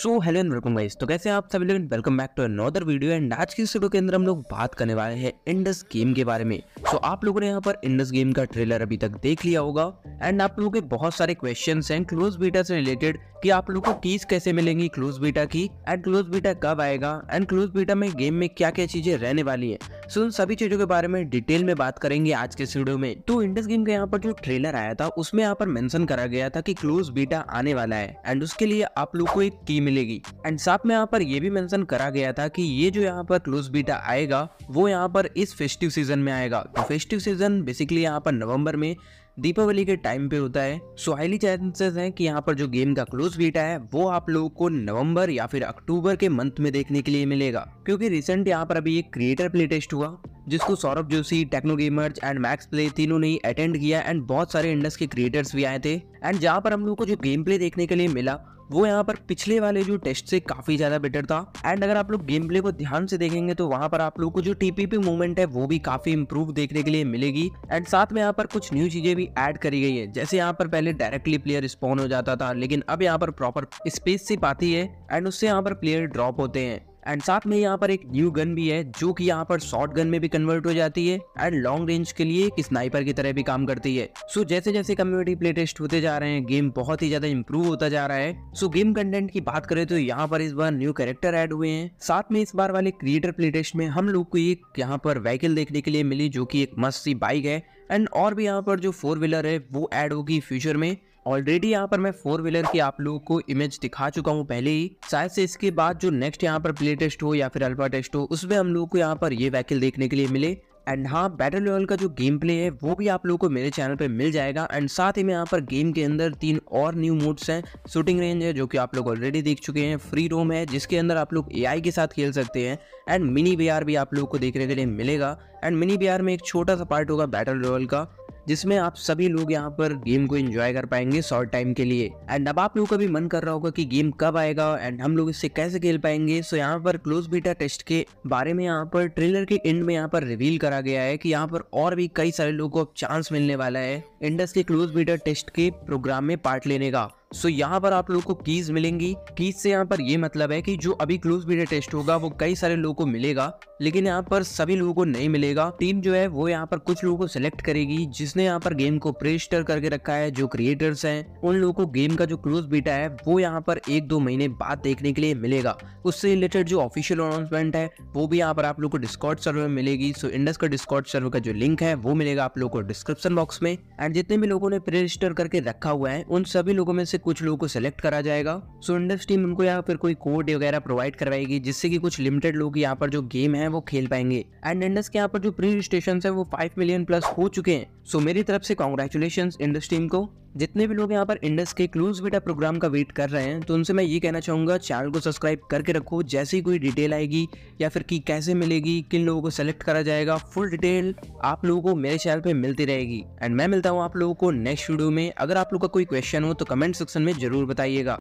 so hello and welcome guys तो कैसे हैं आप सभी लोग welcome back to another video and आज की वीडियो के अंदर हम लोग बात करने वाले हैं इंडस गेम के बारे में सो so, आप लोगों ने यहाँ पर इंडस गेम का ट्रेलर अभी तक देख लिया होगा एंड आप लोगों के बहुत सारे क्वेश्चन हैं क्लोज बीटा से रिलेटेड कि आप लोगों को कीज कैसे मिलेंगी क्लोज बीटा की एंड क्लोज बीटा कब आएगा एंड क्लोज बीटा में गेम में क्या क्या चीजें रहने वाली है सो उन सभी चीज़ों के बारे में डिटेल में बात करेंगे आज के वीडियो में तो इंडस गेम का यहाँ पर जो ट्रेलर आया था उसमें यहाँ पर मेंशन करा गया था कि क्लोज बीटा आने वाला है एंड उसके लिए आप लोग को एक की मिलेगी एंड साथ में यहाँ पर यह भी मेंशन करा गया था कि ये जो यहाँ पर क्लोज बीटा आएगा वो यहाँ पर इस फेस्टिव सीजन में आएगा तो फेस्टिव सीजन बेसिकली यहाँ पर नवंबर में दीपावली के टाइम पे होता है सो हाईली चांसेस हैं कि यहाँ पर जो गेम का क्लोज बीटा है वो आप लोगों को नवंबर या फिर अक्टूबर के मंथ में देखने के लिए मिलेगा क्योंकि रिसेंट यहाँ पर अभी एक क्रिएटर प्ले टेस्ट हुआ जिसको Saurabh Joshi Techno Gamers and Max play तीनों ने अटेंड किया एंड बहुत सारे इंडस के क्रिएटर्स भी आए थे एंड जहाँ पर हम लोग को जो गेम प्ले देखने के लिए मिला वो यहाँ पर पिछले वाले जो टेस्ट से काफ़ी ज़्यादा बेटर था एंड अगर आप लोग गेम प्ले को ध्यान से देखेंगे तो वहाँ पर आप लोग को जो टीपीपी मूवमेंट है वो भी काफ़ी इम्प्रूव देखने के लिए मिलेगी एंड साथ में यहाँ पर कुछ न्यू चीज़ें भी ऐड करी गई है जैसे यहाँ पर पहले डायरेक्टली प्लेयर स्पॉन हो जाता था लेकिन अब यहाँ पर प्रॉपर स्पेस से पाती है एंड उससे यहाँ पर प्लेयर ड्रॉप होते हैं एंड साथ में यहाँ पर एक न्यू गन भी है जो कि यहाँ पर शॉर्ट गन में भी कन्वर्ट हो जाती है एंड लॉन्ग रेंज के लिए एक स्नाइपर की तरह भी काम करती है सो so, जैसे जैसे कम्युनिटी प्ले टेस्ट होते जा रहे हैं गेम बहुत ही ज्यादा इम्प्रूव होता जा रहा है सो गेम कंटेंट की बात करें तो यहाँ पर इस बार न्यू कैरेक्टर एड हुए हैं साथ में इस बार वाले क्रिएटर प्ले टेस्ट में हम लोग को एक यहाँ पर व्हीकल देखने के लिए मिली जो की एक मस्त सी बाइक है एंड और भी यहाँ पर जो फोर व्हीलर है वो एड होगी फ्यूचर में ऑलरेडी यहाँ पर मैं फोर व्हीलर की आप लोगों को इमेज दिखा चुका हूँ पहले ही शायद से इसके बाद जो नेक्स्ट यहाँ पर प्ले टेस्ट हो या फिर अल्फा टेस्ट हो उसमें हम लोग को यहाँ पर ये वैकिल देखने के लिए मिले एंड हाँ बैटल रॉयल का जो गेम प्ले है वो भी आप लोगों को मेरे चैनल पे मिल जाएगा एंड साथ ही में यहाँ पर गेम के अंदर तीन और न्यू मोड्स हैं शूटिंग रेंज है जो कि आप लोग ऑलरेडी देख चुके हैं फ्री रोम है जिसके अंदर आप लोग एआई के साथ खेल सकते हैं एंड मिनी बी भी आप लोग को देखने के लिए मिलेगा एंड मिनी बी में एक छोटा सा पार्ट होगा बैटल रॉयल का जिसमें आप सभी लोग यहाँ पर गेम को एंजॉय कर पाएंगे शॉर्ट टाइम के लिए एंड अब आप लोगों का भी मन कर रहा होगा कि गेम कब आएगा एंड हम लोग इससे कैसे खेल पाएंगे सो यहाँ पर क्लोज बीटा टेस्ट के बारे में यहाँ पर ट्रेलर के एंड में यहाँ पर रिवील करा गया है कि यहाँ पर और भी कई सारे लोगों को अब चांस मिलने वाला है इंडस के क्लोज बीटा टेस्ट के प्रोग्राम में पार्ट लेने का सो यहाँ पर आप लोग को कीज मिलेंगी कीज से यहाँ पर ये मतलब है कि जो अभी क्लोज बीटा टेस्ट होगा वो कई सारे लोगों को मिलेगा लेकिन यहाँ पर सभी लोगों को नहीं मिलेगा टीम जो है वो यहाँ पर कुछ लोगों को सिलेक्ट करेगी जिसने यहाँ पर गेम को प्रेस्टर करके रखा है जो क्रिएटर्स हैं उन लोगों को गेम का जो क्लोज बीटा है वो यहाँ पर एक दो महीने बाद देखने के लिए मिलेगा उससे रिलेटेड जो ऑफिशियल अनाउंसमेंट है वो भी यहाँ पर आप लोग को डिस्कॉर्ट सर्वे में मिलेगी सो इंडस का डिस्कॉर्ट सर्वे का जो लिंक है वो मिलेगा आप लोग को डिस्क्रिप्शन बॉक्स में एंड जितने भी लोगों ने प्रेस्टर करके रखा हुआ है उन सभी लोगों में से कुछ लोगों को सेलेक्ट करा जाएगा सो इंडस टीम उनको यहाँ पर कोई कोड वगैरह प्रोवाइड करवाएगी जिससे कि कुछ लिमिटेड लोग यहाँ पर जो गेम है वो खेल पाएंगे एंड इंडस के यहाँ पर जो प्री रजिस्ट्रेशन है वो फाइव मिलियन प्लस हो चुके हैं सो so, मेरी तरफ से कॉन्ग्रेचुलेशन इंडस टीम को जितने भी लोग यहाँ पर इंडस के क्लोज बेटा प्रोग्राम का वेट कर रहे हैं तो उनसे मैं ये कहना चाहूँगा चैनल को सब्सक्राइब करके रखो जैसे ही कोई डिटेल आएगी या फिर की कैसे मिलेगी किन लोगों को सेलेक्ट करा जाएगा फुल डिटेल आप लोगों को मेरे चैनल पर मिलती रहेगी एंड मैं मिलता हूँ आप लोगों को नेक्स्ट वीडियो में अगर आप लोग का कोई क्वेश्चन हो तो कमेंट सेक्शन में जरूर बताइएगा